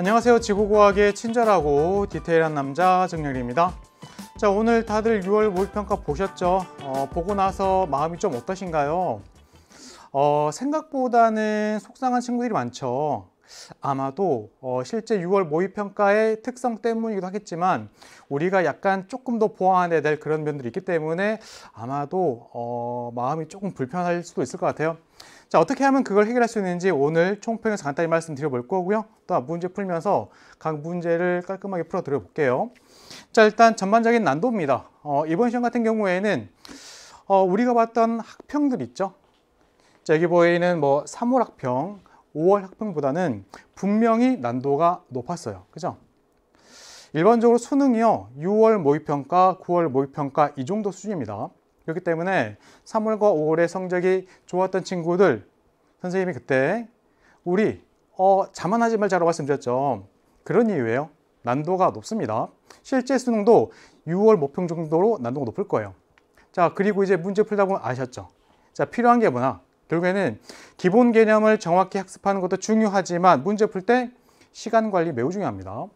안녕하세요 지구과학의 친절하고 디테일한 남자 정렬입니다 자 오늘 다들 6월 모의평가 보셨죠? 어, 보고 나서 마음이 좀 어떠신가요? 어, 생각보다는 속상한 친구들이 많죠 아마도 어 실제 6월 모의평가의 특성 때문이기도 하겠지만 우리가 약간 조금 더 보완해야 될 그런 면들이 있기 때문에 아마도 어 마음이 조금 불편할 수도 있을 것 같아요. 자 어떻게 하면 그걸 해결할 수 있는지 오늘 총평에서 간단히 말씀드려볼 거고요. 또 문제 풀면서 각 문제를 깔끔하게 풀어드려 볼게요. 자 일단 전반적인 난도입니다. 어, 이번 시험 같은 경우에는 어, 우리가 봤던 학평들 있죠. 자 여기 보이는 뭐 3월 학평, 5월 학평보다는 분명히 난도가 높았어요. 그죠? 일반적으로 수능이요. 6월 모의평가, 9월 모의평가 이 정도 수준입니다. 그렇기 때문에 3월과 5월의 성적이 좋았던 친구들 선생님이 그때 우리 어, 자만하지 말자라고 말씀드렸죠. 그런 이유예요. 난도가 높습니다. 실제 수능도 6월 모평 정도로 난도가 높을 거예요. 자, 그리고 이제 문제 풀다 보면 아셨죠? 자, 필요한 게 뭐냐? 결국에는 기본 개념을 정확히 학습하는 것도 중요하지만 문제 풀 때 시간 관리 매우 중요합니다.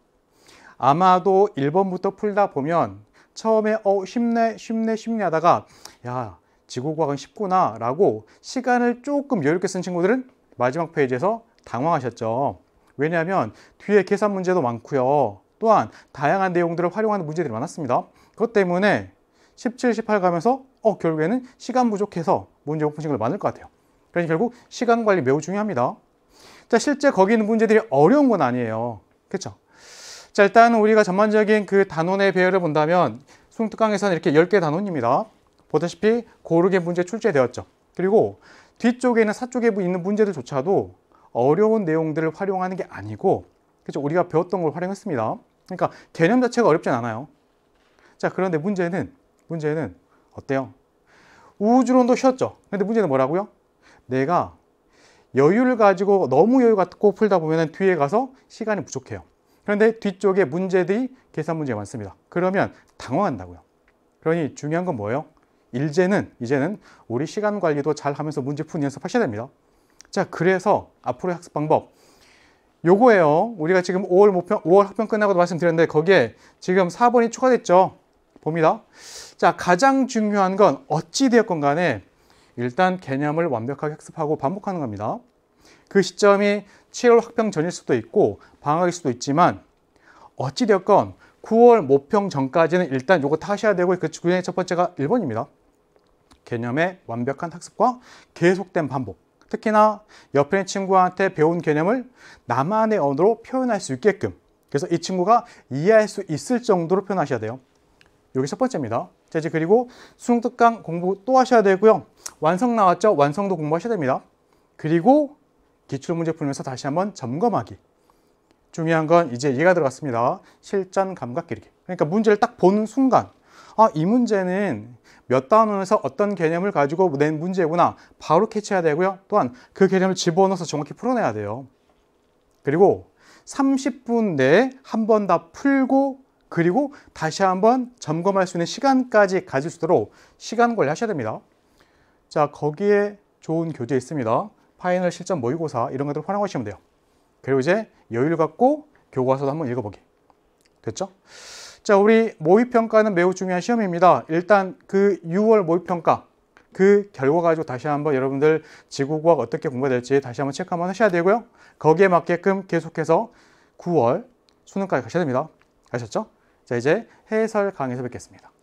아마도 1번부터 풀다 보면 처음에 어 쉽네 쉽네 쉽네 하다가 야 지구과학은 쉽구나 라고 시간을 조금 여유롭게쓴 친구들은 마지막 페이지에서 당황하셨죠. 왜냐하면 뒤에 계산 문제도 많고요. 또한 다양한 내용들을 활용하는 문제들이 많았습니다. 그것 때문에 17, 18 가면서 어 결국에는 시간 부족해서 문제 오픈 신 분들 많을 것 같아요. 그러니 결국 시간 관리 매우 중요합니다. 자, 실제 거기 있는 문제들이 어려운 건 아니에요. 그렇죠? 자, 일단 우리가 전반적인 그 단원의 배열을 본다면 숭 특강에서는 이렇게 10개 단원입니다. 보다시피 고르게 문제 출제되었죠. 그리고 뒤쪽에 있는 사쪽에 있는 문제들조차도 어려운 내용들을 활용하는 게 아니고 그렇죠? 우리가 배웠던 걸 활용했습니다. 그러니까 개념 자체가 어렵진 않아요. 자, 그런데 문제는 문제는 어때요? 우주론도 쉬었죠. 근데 문제는 뭐라고요? 내가 여유를 가지고 너무 여유 갖고 풀다 보면 뒤에 가서 시간이 부족해요. 그런데 뒤쪽에 문제들이 계산 문제가 많습니다. 그러면 당황한다고요. 그러니 중요한 건 뭐예요? 일제는 이제는 우리 시간 관리도 잘 하면서 문제 푸는 연습 하셔야 됩니다. 자, 그래서 앞으로 학습 방법 요거예요. 우리가 지금 5월 모평 5월 학평 끝나고도 말씀드렸는데 거기에 지금 4번이 추가됐죠. 봅니다. 자, 가장 중요한 건 어찌 되었건 간에 일단 개념을 완벽하게 학습하고 반복하는 겁니다. 그 시점이 7월 학평 전일 수도 있고 방학일 수도 있지만 어찌되었건 9월 모평 전까지는 일단 요거 다 하셔야 되고 그 중에 첫 번째가 1번입니다. 개념의 완벽한 학습과 계속된 반복. 특히나 옆에 있는 친구한테 배운 개념을 나만의 언어로 표현할 수 있게끔 그래서 이 친구가 이해할 수 있을 정도로 표현하셔야 돼요. 여기 첫 번째입니다. 자, 이제 그리고 수능 특강 공부 또 하셔야 되고요. 완성 나왔죠? 완성도 공부하셔야 됩니다. 그리고 기출문제 풀면서 다시 한번 점검하기. 중요한 건 이제 이해가 들어갔습니다. 실전 감각 기르기. 그러니까 문제를 딱 보는 순간 아, 이 문제는 몇 단원에서 어떤 개념을 가지고 낸 문제구나 바로 캐치해야 되고요. 또한 그 개념을 집어넣어서 정확히 풀어내야 돼요. 그리고 30분 내에 한 번 다 풀고 그리고 다시 한번 점검할 수 있는 시간까지 가질 수 있도록 시간 관리하셔야 됩니다. 자 거기에 좋은 교재 있습니다. 파이널 실전 모의고사 이런 것들 활용하시면 돼요. 그리고 이제 여유를 갖고 교과서도 한번 읽어보기. 됐죠? 자 우리 모의평가는 매우 중요한 시험입니다. 일단 그 6월 모의평가 그 결과 가지고 다시 한번 여러분들 지구과학 어떻게 공부해야 될지 다시 한번 체크 한번 하셔야 되고요. 거기에 맞게끔 계속해서 9월 수능까지 가셔야 됩니다. 아셨죠? 자 이제 해설 강의에서 뵙겠습니다.